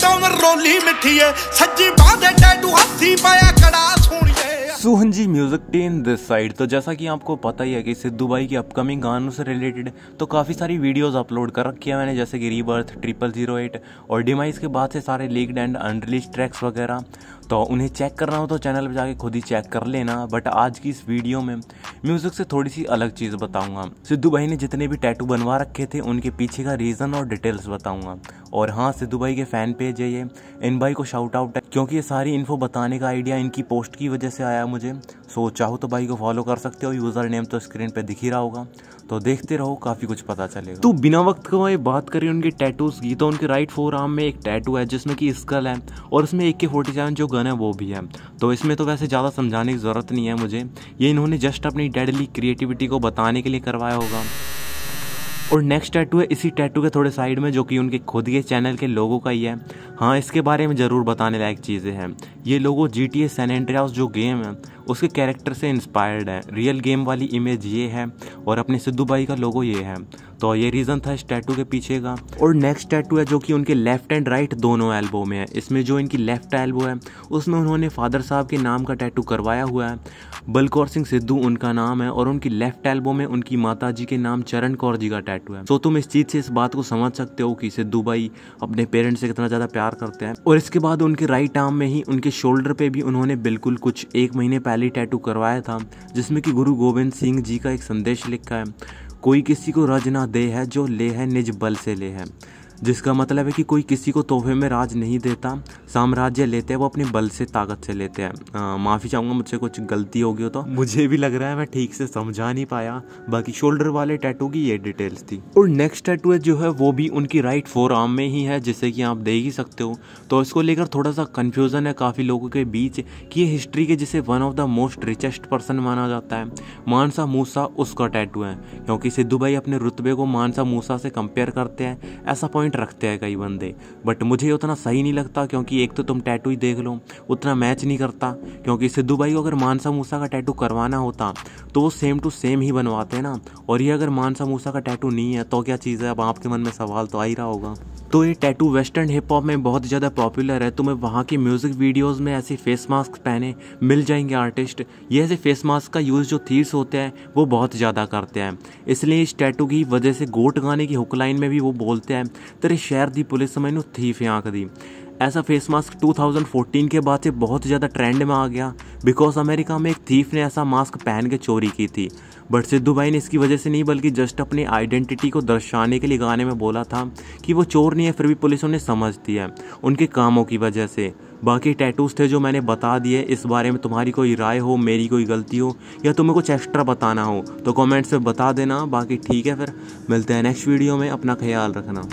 tower ਰੋਲੀ ਐ ਸੱਜੀ ਬਾਹ ਦੇ ਟੈਟੂ ਹੱਥੀ ਪਾਇਆ ਕੜਾ ਸੋਹਣਾ Sohan ji music team this side तो जैसा कि आपको पता ही है कि सिद्धू भाई के अपकमिंग गानों से रिलेटेड तो काफ़ी सारी वीडियोस अपलोड कर रखी है मैंने जैसे कि रीबर्थ ट्रिपल जीरो एट और डिमाइस के बाद से सारे लीग्ड एंड अनरिलीज ट्रैक्स वगैरह तो उन्हें चेक करना हो तो चैनल पर जाके खुद ही चेक कर लेना बट आज की इस वीडियो में म्यूज़िक से थोड़ी सी अलग चीज़ बताऊँगा सिद्धू भाई ने जितने भी टैटू बनवा रखे थे उनके पीछे का रीज़न और डिटेल्स बताऊँगा और हाँ सिद्धू भाई के फ़ैन पेज है ये इन भाई को शाउट आउट क्योंकि ये सारी इन्फो बताने का आइडिया इनकी पोस्ट की वजह से आया मुझे सो चाहो तो भाई को फॉलो कर सकते हो यूज़र नेम तो स्क्रीन पे दिख ही रहा होगा तो देखते रहो काफ़ी कुछ पता चलेगा तो बिना वक्त को ये बात करें उनके टैटूज़ की तो उनके राइट फोर आर्म में एक टैटू है जिसमें कि स्कल है और उसमें एक के फोर्टी सेवन जो गन है वो भी है तो इसमें तो वैसे ज़्यादा समझाने की ज़रूरत नहीं है मुझे ये इन्होंने जस्ट अपनी डेडली क्रिएटिविटी को बताने के लिए करवाया होगा और नेक्स्ट टैटू है इसी टैटू के थोड़े साइड में जो कि उनके खुद के चैनल के लोगों का ही है हाँ इसके बारे में ज़रूर बताने लायक चीज़ें हैं ये लोगों G T A San Andreas जो गेम है उसके कैरेक्टर से इंस्पायर्ड है रियल गेम वाली इमेज ये है और अपने सिद्धू भाई का लोगो ये है तो ये रीज़न था इस टैटू के पीछे का और नेक्स्ट टैटू है जो कि उनके लेफ्ट एंड राइट दोनों एल्बो में है इसमें जो इनकी लेफ्ट एल्बो है उसमें उन्होंने फादर साहब के नाम का टैटू करवाया हुआ है बलकौर सिंह सिद्धू उनका नाम है और उनकी लेफ्ट एल्बो में उनकी माता जी के नाम चरण कौर जी का टैटू है तो तुम इस चीज़ से इस बात को समझ सकते हो कि सिद्धू भाई अपने पेरेंट्स से कितना ज़्यादा प्यार करते हैं और इसके बाद उनके राइट आर्म में ही उनके शोल्डर पर भी उन्होंने बिल्कुल कुछ एक महीने पहले खाली टैटू करवाया था जिसमें कि गुरु गोविंद सिंह जी का एक संदेश लिखा है कोई किसी को रज ना दे है जो ले है निज बल से ले है जिसका मतलब है कि कोई किसी को तोहफे में राज नहीं देता साम्राज्य लेते हैं वो अपने बल से ताकत से लेते हैं माफ़ी चाहूँगा मुझसे कुछ गलती होगी हो तो मुझे भी लग रहा है मैं ठीक से समझा नहीं पाया बाकी शोल्डर वाले टैटू की ये डिटेल्स थी और नेक्स्ट टैटू जो है वो भी उनकी राइट फोर आर्म में ही है जैसे कि आप देख ही सकते हो तो इसको लेकर थोड़ा सा कन्फ्यूज़न है काफ़ी लोगों के बीच कि ये हिस्ट्री के जिसे one of the most richest person माना जाता है मानसा मूसा उसका टैटू है क्योंकि सिद्धू भाई अपने रुतबे को मानसा मूसा से कंपेयर करते हैं ऐसा पॉइंट पॉइंट रखते हैं कई बंदे बट मुझे उतना सही नहीं लगता क्योंकि एक तो तुम टैटू ही देख लो उतना मैच नहीं करता क्योंकि सिद्धू भाई को अगर मानसा मूसा का टैटू करवाना होता तो वो सेम टू सेम ही बनवाते हैं ना और ये अगर मानसा मूसा का टैटू नहीं है तो क्या चीज़ है अब आपके मन में सवाल तो आ ही रहा होगा तो ये टैटू वेस्टर्न हिप हॉप में बहुत ज़्यादा पॉपुलर है तुम्हें तो वहाँ की म्यूज़िक वीडियोज में ऐसे फेस मास्क पहने मिल जाएंगे आर्टिस्ट ये ऐसे फेस मास्क का यूज़ जो थीर्स होते हैं वो बहुत ज़्यादा करते हैं इसलिए इस टैटू की वजह से गोट गाने की हुक लाइन में भी वो बोलते हैं ਤੇਰੇ पुलिस ਦੀ ਪੁਲਿਸ ਮੈਨੂੰ ਥੀਫ दी ऐसा फेस मास्क 2014 के बाद से बहुत ज़्यादा ट्रेंड में आ गया बिकॉज अमेरिका में एक थीफ ने ऐसा मास्क पहन के चोरी की थी बट सिद्धू भाई ने इसकी वजह से नहीं बल्कि जस्ट अपनी आइडेंटिटी को दर्शाने के लिए गाने में बोला था कि वो चोर नहीं है फिर भी पुलिस उन्हें समझती है उनके कामों की वजह से बाकी टैटूज थे जो मैंने बता दिए इस बारे में तुम्हारी कोई राय हो मेरी कोई गलती हो या तुम्हें कुछ एक्स्ट्रा बताना हो तो कमेंट्स में बता देना बाकी ठीक है फिर मिलते हैं नेक्स्ट वीडियो में अपना ख्याल रखना